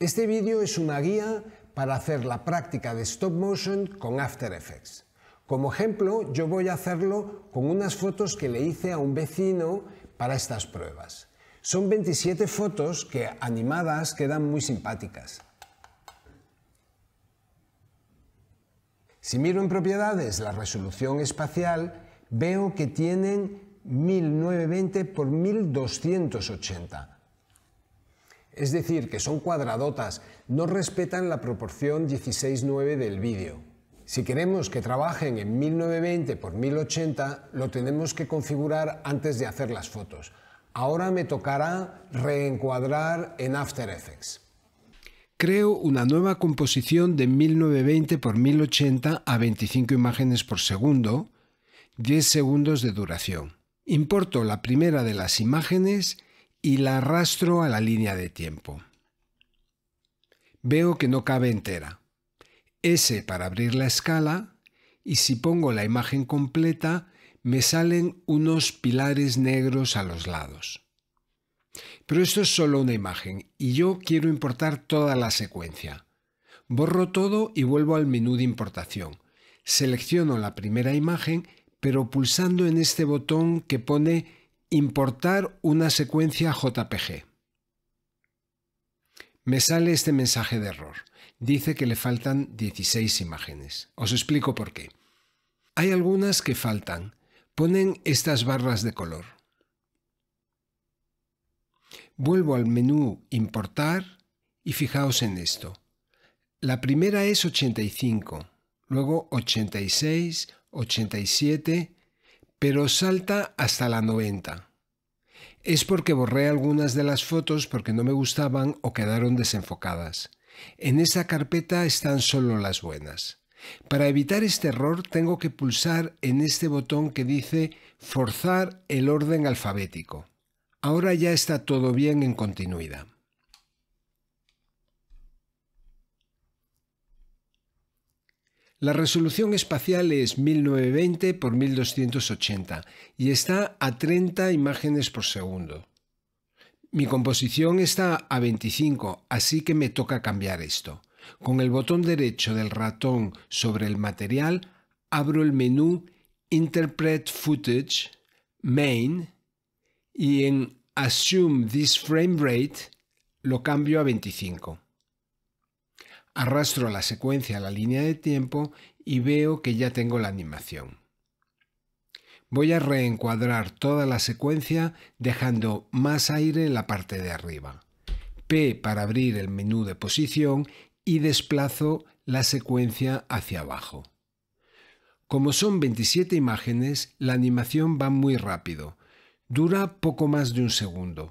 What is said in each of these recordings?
Este vídeo es una guía para hacer la práctica de stop motion con After Effects. Como ejemplo, yo voy a hacerlo con unas fotos que le hice a un vecino para estas pruebas. Son 27 fotos que animadas quedan muy simpáticas. Si miro en propiedades la resolución espacial, veo que tienen 1920 por 1280. Es decir, que son cuadradotas, no respetan la proporción 16:9 del vídeo. Si queremos que trabajen en 1920 x 1080, lo tenemos que configurar antes de hacer las fotos. Ahora me tocará reencuadrar en After Effects. Creo una nueva composición de 1920 x 1080 a 25 imágenes por segundo, 10 segundos de duración. Importo la primera de las imágenes y la arrastro a la línea de tiempo. Veo que no cabe entera. S para abrir la escala y si pongo la imagen completa me salen unos pilares negros a los lados. Pero esto es solo una imagen y yo quiero importar toda la secuencia. Borro todo y vuelvo al menú de importación. Selecciono la primera imagen, pero pulsando en este botón que pone importar una secuencia JPG. Me sale este mensaje de error. Dice que le faltan 16 imágenes. Os explico por qué. Hay algunas que faltan. Ponen estas barras de color. Vuelvo al menú Importar y fijaos en esto. La primera es 85, luego 86, 87, pero salta hasta la 90. Es porque borré algunas de las fotos porque no me gustaban o quedaron desenfocadas. En esa carpeta están solo las buenas. Para evitar este error tengo que pulsar en este botón que dice forzar el orden alfabético. Ahora ya está todo bien en continuidad. La resolución espacial es 1920 x 1280 y está a 30 imágenes por segundo. Mi composición está a 25, así que me toca cambiar esto. Con el botón derecho del ratón sobre el material, abro el menú Interpret Footage, Main, y en Assume this frame rate lo cambio a 25. Arrastro la secuencia a la línea de tiempo y veo que ya tengo la animación. Voy a reencuadrar toda la secuencia dejando más aire en la parte de arriba. P para abrir el menú de posición y desplazo la secuencia hacia abajo. Como son 27 imágenes, la animación va muy rápido. Dura poco más de un segundo.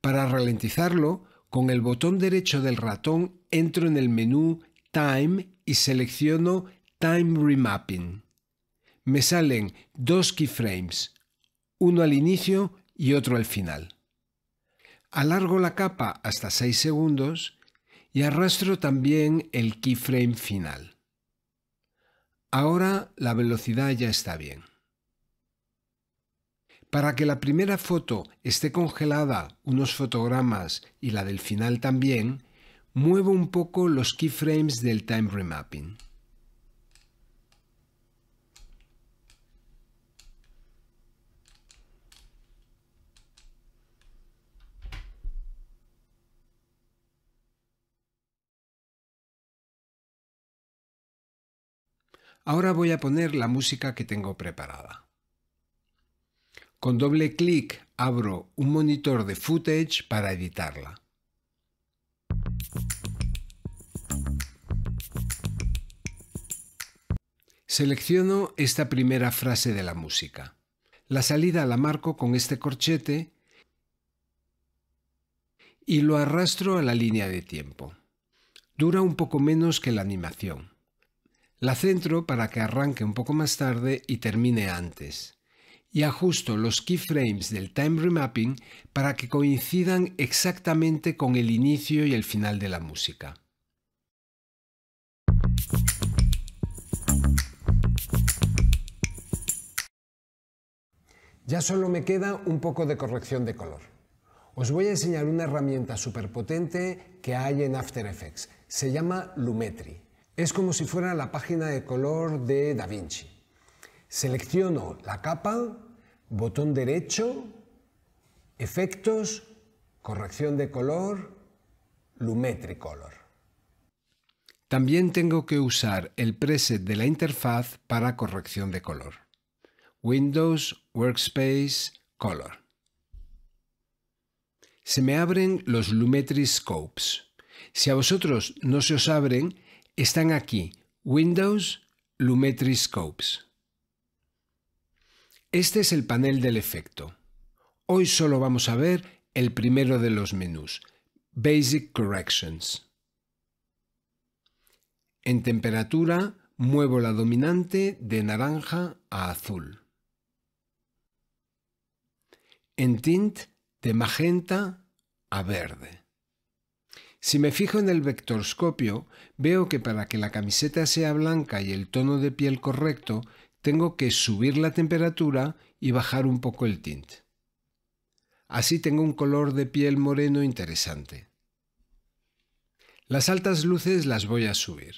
Para ralentizarlo, con el botón derecho del ratón entro en el menú Time y selecciono Time Remapping. Me salen dos keyframes, uno al inicio y otro al final. Alargo la capa hasta 6 segundos y arrastro también el keyframe final. Ahora la velocidad ya está bien. Para que la primera foto esté congelada unos fotogramas y la del final también, muevo un poco los keyframes del time remapping. Ahora voy a poner la música que tengo preparada. Con doble clic abro un monitor de footage para editarla. Selecciono esta primera frase de la música. La salida la marco con este corchete y lo arrastro a la línea de tiempo. Dura un poco menos que la animación. La centro para que arranque un poco más tarde y termine antes. Y ajusto los keyframes del time remapping para que coincidan exactamente con el inicio y el final de la música. Ya solo me queda un poco de corrección de color. Os voy a enseñar una herramienta superpotente potente que hay en After Effects. Se llama Lumetri. Es como si fuera la página de color de DaVinci. Selecciono la capa, botón derecho, efectos, corrección de color, Lumetri Color. También tengo que usar el preset de la interfaz para corrección de color. Windows Workspace Color. Se me abren los Lumetri Scopes. Si a vosotros no se os abren, están aquí, Windows Lumetri Scopes. Este es el panel del efecto. Hoy solo vamos a ver el primero de los menús, Basic Corrections. En temperatura muevo la dominante de naranja a azul en tint de magenta a verde. Si me fijo en el vectorscopio, veo que para que la camiseta sea blanca y el tono de piel correcto, tengo que subir la temperatura y bajar un poco el tint. Así tengo un color de piel moreno interesante. Las altas luces las voy a subir.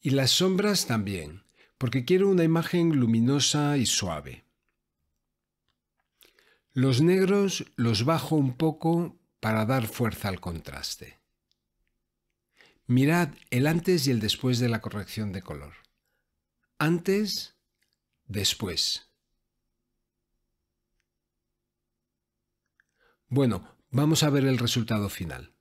Y las sombras también, porque quiero una imagen luminosa y suave. Los negros los bajo un poco para dar fuerza al contraste. Mirad el antes y el después de la corrección de color. Antes, después. Bueno, vamos a ver el resultado final.